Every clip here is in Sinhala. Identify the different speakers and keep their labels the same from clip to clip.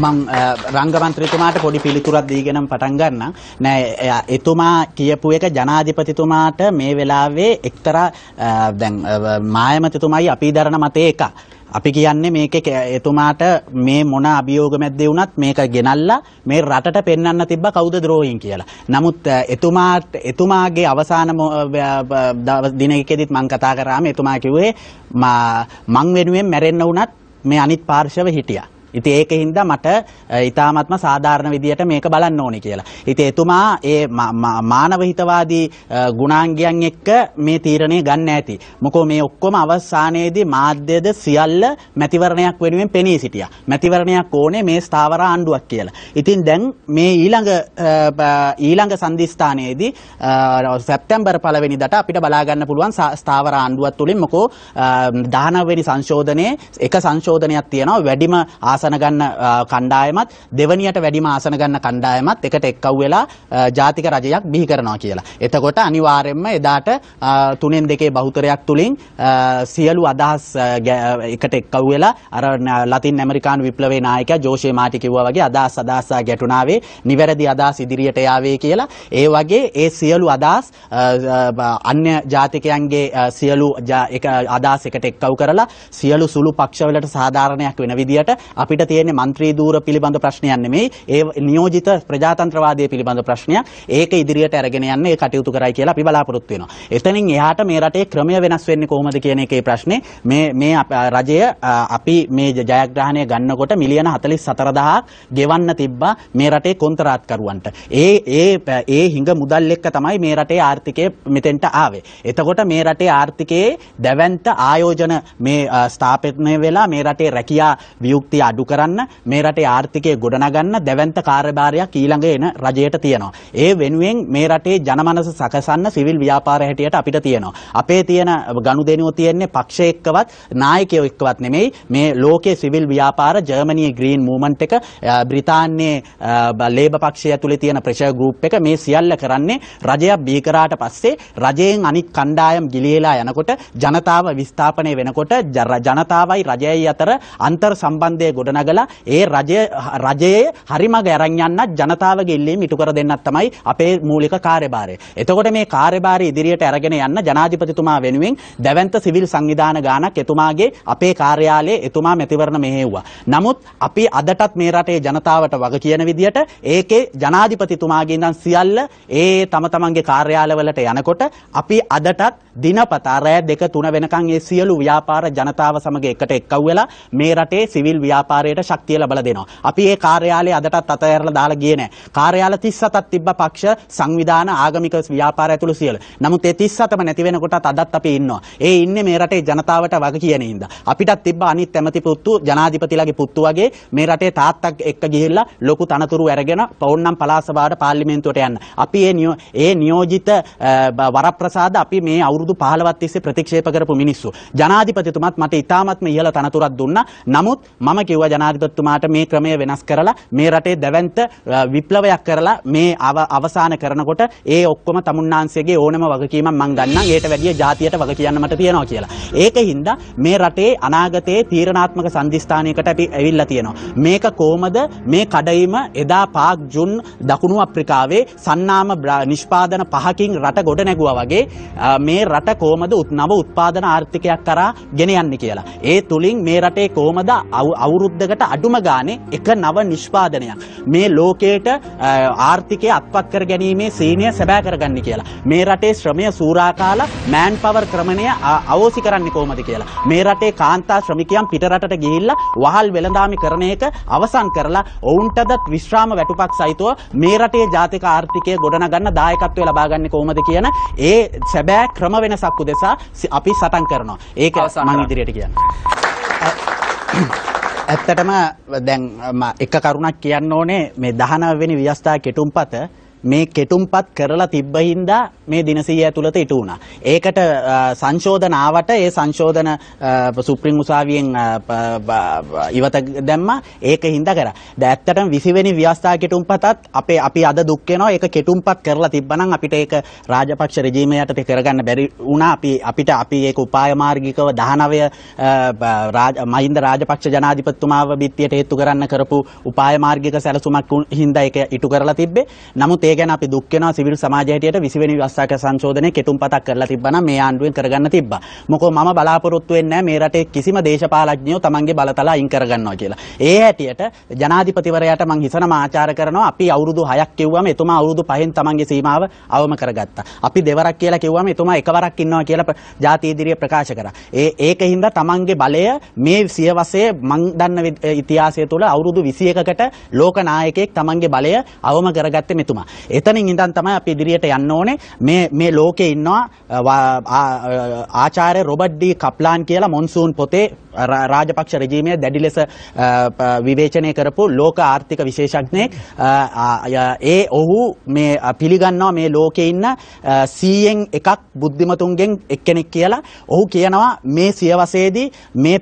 Speaker 1: මං රංගමන්ත්‍රීතුමාට පොඩි පිළිතුරක් දීගෙනම පටන් ගන්නම්. නෑ එතුමා කියපු එක ජනාධිපතිතුමාට මේ වෙලාවේ එක්තරා දැන් මායමතිතුමයි අපි දරන මතේ එක. අපි කියන්නේ මේක එතුමාට මේ මොන අභියෝග මැද්දේ වුණත් මේක ගෙනල්ලා මේ රටට පෙන්වන්න තිබ්බ කවුද ද්‍රෝහින් කියලා. නමුත් එතුමාට එතුමාගේ අවසාන දිනකෙදිත් මං කතා කරාම එතුමා කිව්වේ මං වෙනුවෙන් මැරෙන්න වුණත් මේ අනිත් පාර්ශව හිටියා. ඉතින් ඒකෙන් හින්දා මට ඊ타ත්ම සාධාරණ විදියට මේක බලන්න ඕනේ කියලා. ඉතින් එතුමා ඒ මානව හිතවාදී ගුණාංගයන් එක්ක මේ තීරණය ගන්න ඇති. මොකෝ මේ ඔක්කොම අවසානයේදී මාධ්‍යද සියල්ල මැතිවරණයක් වෙනුවෙන් පෙනී සිටියා. මැතිවරණයක් ඕනේ මේ ස්ථාවර ආණ්ඩුවක් කියලා. ඉතින් දැන් මේ ඊළඟ ඊළඟ සම්දිස්ථානයේදී සැප්තැම්බර් පළවෙනිදට අපිට බලා ගන්න පුළුවන් ස්ථාවර ආණ්ඩුවක් තුලින් මොකෝ 19 වෙනි සංශෝධනයේ එක සංශෝධනයක් තියෙනවා වැඩිම ආස ආසන ගන්න කණ්ඩායමත් දෙවනියට වැඩිම ආසන ගන්න කණ්ඩායමත් එකට එක්කව් වෙලා ජාතික රජයක් බිහි කරනවා කියලා. එතකොට අනිවාර්යයෙන්ම එදාට තුනෙන් දෙකේ බහුතරයක් තුලින් සියලු අදහස් එකට එක්කව් වෙලා අර ලතින් ඇමරිකානු විප්ලවයේ නායකයා ජෝෂේ මාටි කිව්වා වගේ අදහස් අදහසා ගැටුණාවේ නිවැරදි අදහස් ඉදිරියට යාවේ කියලා. ඒ වගේ ඒ සියලු අදහස් අන්‍ය ජාතිකයන්ගේ සියලු අදහස් එකට එක්කව් කරලා සියලු සුළු පක්ෂවලට සාධාරණයක් වෙන විදිහට අපිට තියෙන්නේ മന്ത്രി දූර පිළිබඳ ප්‍රශ්නයක් නෙමෙයි ඒ නියෝජිත ප්‍රජාතන්ත්‍රවාදයේ පිළිබඳ ප්‍රශ්නයක්. ඒක ඉදිරියට අරගෙන යන්න ඒ කටයුතු කරයි කියලා අපි බලාපොරොත්තු වෙනවා. එතනින් එහාට මේ රටේ ක්‍රමය වෙනස් වෙන්නේ කොහොමද කියන එකේ ප්‍රශ්නේ මේ මේ රජය අපි මේ ජයග්‍රහණය ගන්නකොට මිලියන 44000ක් ගෙවන්න තිබ්බා මේ රටේ කොන්ත්‍රාත්කරුවන්ට. ඒ ඒ ඒ හිඟ මුදල් එක්ක තමයි මේ රටේ ආර්ථිකය මෙතෙන්ට ආවේ. එතකොට මේ රටේ ආර්ථිකයේ දැවැන්ත ආයෝජන මේ ස්ථාපනය වෙලා මේ රටේ රැකියා වියුක්ති අඩු කරන්න මේ රටේ ආර්ථිකය ගොඩනගන්න දැවැන්ත කාර්යභාරයක් ඊළඟ එන රජයට තියෙනවා. ඒ වෙනුවෙන් මේ රටේ ජනමනස සකසන්න සිවිල් ව්‍යාපාර හැටියට අපිට තියෙනවා. අපේ තියෙන ගනුදෙනුව තියෙන්නේ පක්ෂ එක්කවත් නායකයෝ එක්කවත් නෙමෙයි. මේ ලෝකයේ සිවිල් ව්‍යාපාර ජර්මනියේ ග්‍රීන් මූවමන්ට් එක බ්‍රිතාන්‍යයේ ලේබර් පක්ෂය ඇතුලේ තියෙන ප්‍රෙෂර් ගෲප් එක මේ සියල්ල කරන්නේ රජයක් බිහි කරාට පස්සේ රජයෙන් අනිත් කණ්ඩායම් ගිලිහෙලා යනකොට ජනතාව විස්ථාපනය වෙනකොට ජනතාවයි රජයයි අතර අන්තර් සම්බන්ධය ගොඩ ගොඩනගලා ඒ රජය රජයේ හරිමග අරන් යන්නත් ජනතාවගේ ඉල්ලීම් ඉටු කර දෙන්නත් තමයි අපේ මූලික කාර්යභාරය. එතකොට මේ කාර්යභාරය ඉදිරියට අරගෙන යන්න ජනාධිපතිතුමා වෙනුවෙන් දැවැන්ත සිවිල් සංවිධාන ගානක් එතුමාගේ අපේ කාර්යාලයේ එතුමා මැතිවරණ මෙහෙව්වා. නමුත් අපි අදටත් මේ රටේ ජනතාවට වග කියන විදිහට ඒකේ ජනාධිපතිතුමාගේ ඉඳන් සියල්ල ඒ තම තමන්ගේ කාර්යාලවලට යනකොට අපි අදටත් දිනපතා රෑ දෙක තුන වෙනකන් ඒ සියලු ව්‍යාපාර ජනතාව සමග එකට එක්කව් වෙලා මේ රටේ සිවිල් ව්‍යාපාර ආකාරයට ශක්තිය ලබලා දෙනවා. අපි ඒ කාර්යාලය අදටත් අතහැරලා දාලා ගියේ නැහැ. කාර්යාල 37ක් තිබ්බ පක්ෂ සංවිධාන ආගමික ව්‍යාපාර ඇතුළු සියලු. නමුත් ඒ 37ම නැති වෙනකොටත් අදත් අපි ඉන්නවා. ඒ ඉන්නේ මේ රටේ ජනතාවට වග කියන හින්දා. අපිටත් තිබ්බ අනිත් ඇමති පුත්තු ජනාධිපතිලාගේ පුත්තු වගේ මේ රටේ තාත්තක් එක්ක ගිහිල්ලා ලොකු තනතුරු අරගෙන පවුන්නම් පලාස සභාවට පාර්ලිමේන්තුවට යන්න. අපි ඒ ඒ නියෝජිත වරප්‍රසාද අපි මේ අවුරුදු 15ක් තිස්සේ ප්‍රතික්ෂේප කරපු මිනිස්සු. ජනාධිපතිතුමත් මට ඉතාමත්ම ඉහළ තනතුරක් දුන්නා. නමුත් මම කිව්වා කිව්වා ජනාධිපතිතුමාට මේ ක්‍රමය වෙනස් කරලා මේ රටේ දැවැන්ත විප්ලවයක් කරලා මේ අවසාන කරනකොට ඒ ඔක්කොම තමුන්නාන්සේගේ ඕනම වගකීමක් මං ගන්නම් ඒට වැඩිය ජාතියට වග කියන්න මට තියෙනවා කියලා. ඒක හින්දා මේ රටේ අනාගතයේ තීරණාත්මක සන්ධිස්ථානයකට අපි ඇවිල්ලා තියෙනවා. මේක කොහමද මේ කඩයිම එදා පාක් ජුන් දකුණු අප්‍රිකාවේ සන්නාම නිෂ්පාදන පහකින් රට ගොඩ නැගුවා වගේ මේ රට කොහමද උත් නව උත්පාදන ආර්ථිකයක් කරා ගෙන යන්නේ කියලා. ඒ තුලින් මේ රටේ කොහමද අවුරුදු අවුරුද්දකට අඩුම ගානේ එක නව නිෂ්පාදනයක් මේ ලෝකයට ආර්ථිකය අත්පත් කර ගැනීමේ සීනය සැබෑ කරගන්න කියලා. මේ රටේ ශ්‍රමය සූරා කාලා මෑන් පවර් ක්‍රමණය අවෝසි කරන්න කොහොමද කියලා. මේ රටේ කාන්තා ශ්‍රමිකයන් පිටරටට ගිහිල්ලා වහල් වෙළඳාමි කරන එක අවසන් කරලා ඔවුන්ටදත් විශ්‍රාම වැටුපක් සහිතව මේ රටේ ජාතික ආර්ථිකය ගොඩනගන්න දායකත්වය ලබා ගන්න කොහොමද කියන ඒ සැබෑ ක්‍රම වෙනසක් උදෙසා අපි සටන් කරනවා. ඒක මම ඉදිරියට කියන්න. ඇත්තටම දැන් එක කරුණක් කියන්න ඕනේ මේ 19 වෙනි ව්‍යවස්ථා කෙටුම්පත මේ කෙටුම්පත් කරලා තිබ්බ හින්දා මේ දිනසිය ඇතුළත ඉටු වුණා. ඒකට සංශෝධන ආවට ඒ සංශෝධන සුප්‍රීම උසාවියෙන් ඉවත දැම්මා. ඒක හින්දා කරා. දැන් ඇත්තටම 20 වෙනි ව්‍යවස්ථා කෙටුම්පතත් අපේ අපි අද දුක් වෙනවා. ඒක කෙටුම්පත් කරලා තිබ්බනම් අපිට ඒක රාජපක්ෂ රෙජීමේ යටතේ කරගන්න බැරි වුණා. අපි අපිට අපි ඒක උපාය මාර්ගිකව 19 මහින්ද රාජපක්ෂ ජනාධිපතිතුමාව බිත්තියට හේතු කරන්න කරපු උපාය මාර්ගික සැලසුමක් හින්දා ඒක ඉටු කරලා තිබ්බේ. නමුත් ඒ ගැන අපි දුක් වෙනවා සිවිල් සමාජය හැටියට 20 වෙනි වස්සාක සංශෝධනයේ කෙටුම්පතක් කරලා තිබ්බනම් මේ ආණ්ඩුවෙන් කරගන්න තිබ්බා. මොකෝ මම බලාපොරොත්තු වෙන්නේ මේ රටේ කිසිම දේශපාලඥයෝ තමන්ගේ බලතල අයින් කරගන්නවා කියලා. ඒ හැටියට ජනාධිපතිවරයාට මං හිසන මාචාර කරනවා අපි අවුරුදු 6ක් කිව්වම එතුමා අවුරුදු 5න් තමන්ගේ සීමාව අවම කරගත්තා. අපි දෙවරක් කියලා කිව්වම එතුමා එකවරක් ඉන්නවා කියලා ජාතිය ඉදිරියේ ප්‍රකාශ කරා. ඒ ඒකින්ද තමන්ගේ බලය මේ සියවසේ මං දන්න ඉතිහාසය තුළ අවුරුදු 21කට ලෝක නායකයෙක් තමන්ගේ බලය අවම කරගත්තේ මෙතුමා. එතනින් ඉඳන් තමයි අපි ඉදිරියට යන්න ඕනේ. මේ මේ ලෝකේ ඉන්නවා ආචාර්ය රොබර්ට් ඩී කප්ලාන් කියලා මොන්සූන් පොතේ රාජපක්ෂ රජීමය දැඩි ලෙස විවේචනය කරපු ලෝක ආර්ථික විශේෂඥයෙක් ඒ ඔහු මේ පිළිගන්නවා මේ ලෝකේ ඉන්න 100න් එකක් බුද්ධිමතුන්ගෙන් එක්කෙනෙක් කියලා ඔහු කියනවා මේ සියවසේදී මේ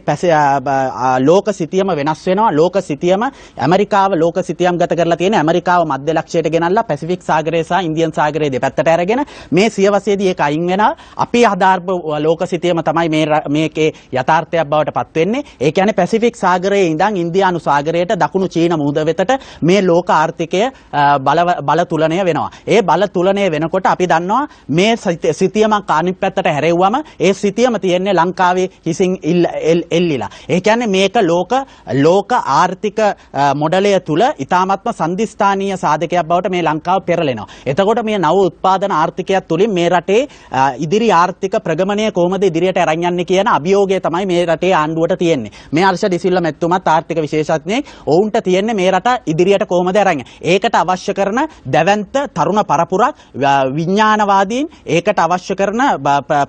Speaker 1: ලෝක සිතියම වෙනස් වෙනවා ලෝක සිතියම ඇමරිකාව ලෝක සිතියම් ගත කරලා තියෙන ඇමරිකාව මධ්‍ය ලක්ෂයට ගෙනල්ලා පැසි පැසිෆික් සාගරය සහ ඉන්දියන් සාගරය දෙපැත්තට අරගෙන මේ සියවසේදී ඒක අයින් වෙනවා. අපේ ආධාර්ම ලෝකසිතියම තමයි මේ මේකේ යථාර්ථයක් බවට පත් වෙන්නේ. ඒ කියන්නේ පැසිෆික් සාගරයේ ඉඳන් ඉන්දියානු සාගරයට දකුණු චීන මුහුද වෙතට මේ ලෝක ආර්ථිකය බල බල තුලණය වෙනවා. ඒ බල තුලණය වෙනකොට අපි දන්නවා මේ සිතියමක් අනිත් පැත්තට හැරෙව්වම ඒ සිතියම තියෙන්නේ ලංකාවේ හිසින් එල්ලිලා. ඒ කියන්නේ මේක ලෝක ලෝක ආර්ථික මොඩලය තුල ඉතාමත්ම සන්ධිස්ථානීය සාධකයක් බවට මේ ලංකාව ජනතාව පෙරලෙනවා. එතකොට මේ නව උත්පාදන ආර්ථිකයක් තුළින් මේ රටේ ඉදිරි ආර්ථික ප්‍රගමණය කොහොමද ඉදිරියට අරන් යන්නේ කියන අභියෝගය තමයි මේ රටේ ආණ්ඩුවට තියෙන්නේ. මේ අර්ෂ ඩිසිල්ල මැතිතුමත් ආර්ථික විශේෂඥයෙක්. ඔවුන්ට තියෙන්නේ මේ රට ඉදිරියට කොහොමද අරන් ඒකට අවශ්‍ය කරන දැවැන්ත තරුණ පරපුරක් විඥානවාදීන් ඒකට අවශ්‍ය කරන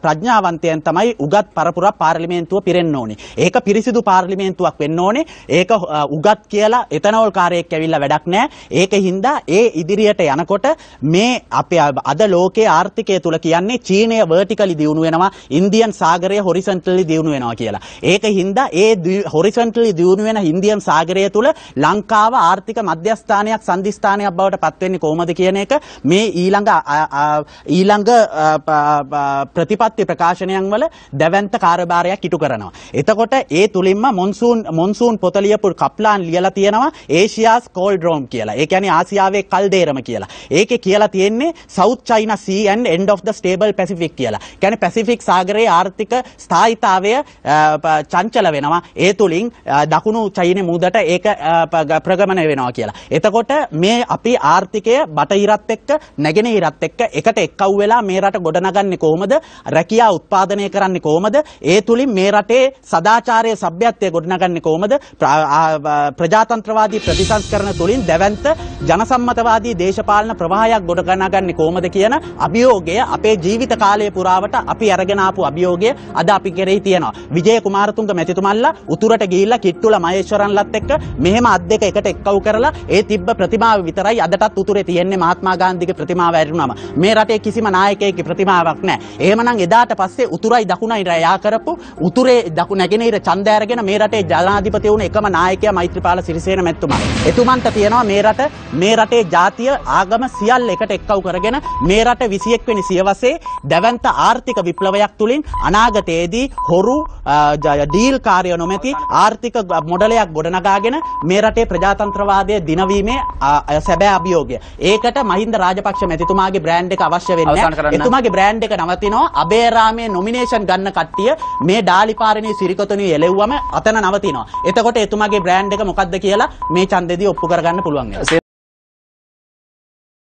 Speaker 1: ප්‍රඥාවන්තයන් තමයි උගත් පරපුරක් පාර්ලිමේන්තුව පිරෙන්න ඕනේ. ඒක පිරිසිදු පාර්ලිමේන්තුවක් වෙන්න ඕනේ. ඒක උගත් කියලා එතනෝල් කාර්යයක් ඇවිල්ලා වැඩක් නැහැ. ඒක හින්දා ඒ ඉදිරියට යනකොට මේ අපේ අද ලෝකයේ ආර්ථිකය තුල කියන්නේ චීනය වර්ටිකලි දියුණු වෙනවා ඉන්දියන් සාගරය හොරිසොන්ටලි දියුණු වෙනවා කියලා. ඒක හින්දා ඒ හොරිසොන්ටලි දියුණු වෙන ඉන්දියන් සාගරය තුල ලංකාව ආර්ථික මධ්‍යස්ථානයක් සංධිස්ථානයක් බවට පත් වෙන්නේ කොහොමද කියන එක මේ ඊළඟ ඊළඟ ප්‍රතිපත්ති ප්‍රකාශනයන් වල දැවැන්ත කාර්යභාරයක් ඉටු කරනවා. එතකොට ඒ තුලින්ම මොන්සූන් මොන්සූන් පොත ලියපු කප්ලාන් ලියලා තියෙනවා ඒෂියාස් කෝල්ඩ් රෝම් කියලා. ඒ කියන්නේ ආසියාවේ කල්දේරම කියලා. කියලා. ඒකේ කියලා තියෙන්නේ South China Sea and End of the Stable Pacific කියලා. කියන්නේ පැසිෆික් සාගරයේ ආර්ථික ස්ථායිතාවය චංචල වෙනවා. ඒ තුලින් දකුණු චීන මුහුදට ඒක ප්‍රගමණය වෙනවා කියලා. එතකොට මේ අපි ආර්ථිකය බටහිරත් එක්ක නැගෙනහිරත් එක්ක එකට එක්කව් වෙලා මේ රට ගොඩනගන්නේ කොහොමද? රැකියා උත්පාදනය කරන්නේ කොහොමද? ඒ තුලින් මේ රටේ සදාචාරයේ සભ્યත්වය ගොඩනගන්නේ කොහොමද? ප්‍රජාතන්ත්‍රවාදී ප්‍රතිසංස්කරණ තුලින් දැවැන්ත ජනසම්මතවාදී දේශපාලන දේශපාලන ප්‍රවාහයක් ගොඩගනගන්නේ කොහොමද කියන අභියෝගය අපේ ජීවිත කාලය පුරාවට අපි අරගෙන ආපු අභියෝගය අද අපි කෙරෙහි තියෙනවා. විජය කුමාරතුංග මැතිතුමන්ලා උතුරට ගිහිල්ලා කිට්ටුල මහේශ්වරන්ලත් එක්ක මෙහෙම අත් දෙක එකට එක්කව් කරලා ඒ තිබ්බ ප්‍රතිමාව විතරයි අදටත් උතුරේ තියෙන්නේ මහත්මා ගාන්ධිගේ ප්‍රතිමාව ඇරුණාම. මේ රටේ කිසිම නායකයෙකුගේ ප්‍රතිමාවක් නැහැ. එහෙමනම් එදාට පස්සේ උතුරයි දකුණයි රැයා කරපු උතුරේ දකුණ නැගෙනහිර ඡන්දය අරගෙන මේ රටේ ජනාධිපති වුණු එකම නායකයා මෛත්‍රීපාල සිරිසේන මැතිතුමා. එතුමන්ට තියෙනවා මේ රට මේ රටේ ජාතිය ආග ආගම සියල් එකට එක්කව් කරගෙන මේ රට 21 වෙනි සියවසේ දැවැන්ත ආර්ථික විප්ලවයක් තුලින් අනාගතයේදී හොරු ඩීල් කාර්ය නොමැති ආර්ථික මොඩලයක් ගොඩනගාගෙන මේ රටේ ප්‍රජාතන්ත්‍රවාදය දිනවීමේ සැබෑ අභියෝගය. ඒකට මහින්ද රාජපක්ෂ මැතිතුමාගේ බ්‍රෑන්ඩ් එක අවශ්‍ය වෙන්නේ නැහැ. එතුමාගේ බ්‍රෑන්ඩ් එක නවතිනවා අබේරාමේ නොමිනේෂන් ගන්න කට්ටිය මේ ඩාලිපාරණී සිරිකොතනිය එලෙව්වම අතන නවතිනවා. එතකොට එතුමාගේ බ්‍රෑන්ඩ් එක මොකද්ද කියලා මේ ඡන්දෙදී ඔප්පු කරගන්න පුළුවන්.